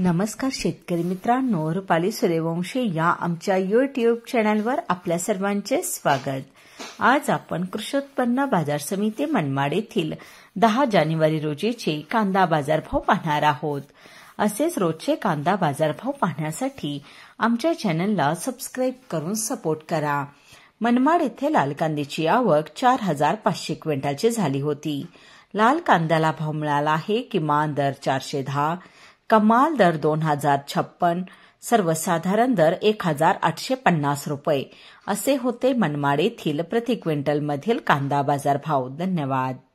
नमस्कार शेतकरी मित्रांनो रुपाली सूर्यवंशी या आमच्या युट्यूब चॅनलवर आपल्या सर्वांचे स्वागत आज आपण कृषी उत्पन्न बाजार समिती मनमाड येथील दहा जानेवारी रोजीचे कांदा बाजारभाव पाहणार आहोत असेच रोजचे कांदा बाजारभाव पाहण्यासाठी आमच्या चॅनलला सबस्क्राईब करून सपोर्ट करा मनमाड येथे लाल कांद्याची आवक चार हजार पाचशे क्विंटलची झाली होती लाल कांद्याला भाव मिळाला आहे किमान दर चारशे दहा कमाल दर दोन हजार छप्पन सर्वसाधारण दर एक हजार आठशे पन्नास रुपये असे होते मनमाड येथील प्रति क्विंटल मधील कांदा बाजार भाव धन्यवाद